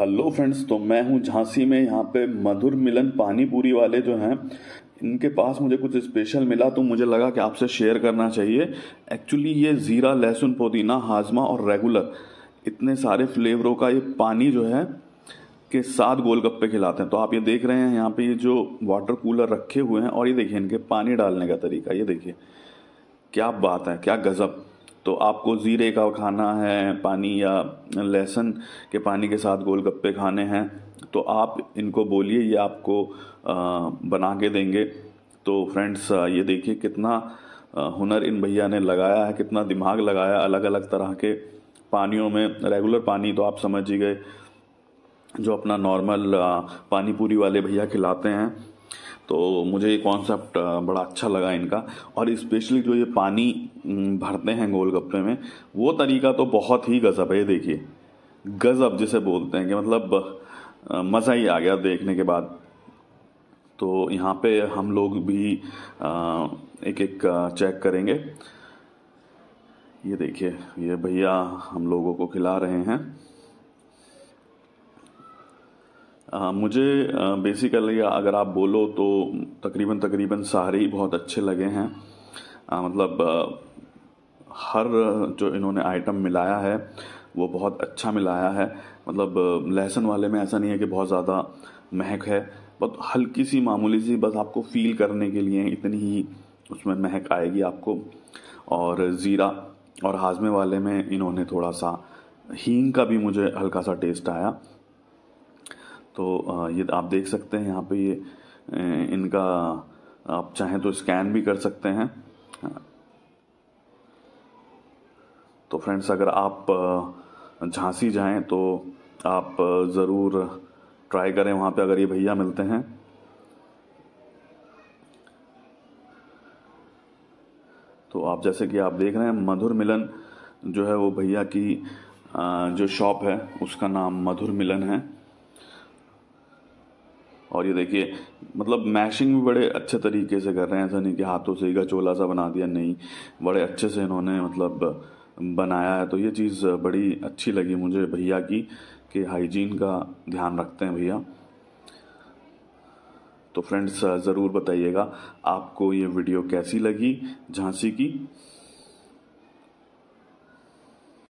hello friends तो मैं हूं झांसी में यहाँ पे मधुर मिलन पानीपुरी वाले जो हैं इनके पास मुझे कुछ स्पेशल मिला तो मुझे लगा कि आपसे शेयर करना चाहिए एक्चुअली ये ज़ीरा लहसुन पुदीना हाजमा और रेगुलर इतने सारे फ्लेवरों का ये पानी जो है के साथ गोलगप्पे खिलाते हैं तो आप ये देख रहे हैं यहाँ पे ये जो वाटर कूलर रखे हुए हैं और ये देखिए इनके पानी डालने का तरीका ये देखिए क्या बात है क्या गज़ब तो आपको ज़ीरे का खाना है पानी या लहसुन के पानी के साथ गोलगप्पे खाने हैं तो आप इनको बोलिए ये आपको बना के देंगे तो फ्रेंड्स ये देखिए कितना हुनर इन भैया ने लगाया है कितना दिमाग लगाया अलग अलग तरह के पानियों में रेगुलर पानी तो आप समझ ही गए जो अपना नॉर्मल पानी पूरी वाले भैया खिलाते हैं तो मुझे ये कॉन्सेप्ट बड़ा अच्छा लगा इनका और स्पेशली जो ये पानी भरते हैं गोलगप्पे में वो तरीका तो बहुत ही गज़ब है देखिए गज़ब जिसे बोलते हैं कि मतलब मज़ा ही आ गया देखने के बाद तो यहाँ पे हम लोग भी एक एक चेक करेंगे ये देखिए ये भैया हम लोगों को खिला रहे हैं हाँ, मुझे बेसिकली अगर आप बोलो तो तकरीबन तकरीबन सारे ही बहुत अच्छे लगे हैं आ, मतलब आ, हर जो इन्होंने आइटम मिलाया है वो बहुत अच्छा मिलाया है मतलब लहसुन वाले में ऐसा नहीं है कि बहुत ज़्यादा महक है बहुत हल्की सी मामूली सी बस आपको फील करने के लिए इतनी ही उसमें महक आएगी आपको और ज़ीरा और हाजमे वाले में इन्होंने थोड़ा सा हींग का भी मुझे हल्का सा टेस्ट आया तो ये आप देख सकते हैं यहाँ पे ये इनका आप चाहें तो स्कैन भी कर सकते हैं तो फ्रेंड्स अगर आप झांसी जाएं तो आप ज़रूर ट्राई करें वहाँ पे अगर ये भैया मिलते हैं तो आप जैसे कि आप देख रहे हैं मधुर मिलन जो है वो भैया की जो शॉप है उसका नाम मधुर मिलन है और ये देखिए मतलब मैशिंग भी बड़े अच्छे तरीके से कर रहे हैं ऐसा नहीं कि हाथों से ही का चोला सा बना दिया नहीं बड़े अच्छे से इन्होंने मतलब बनाया है तो ये चीज़ बड़ी अच्छी लगी मुझे भैया की कि हाइजीन का ध्यान रखते हैं भैया तो फ्रेंड्स ज़रूर बताइएगा आपको ये वीडियो कैसी लगी झांसी की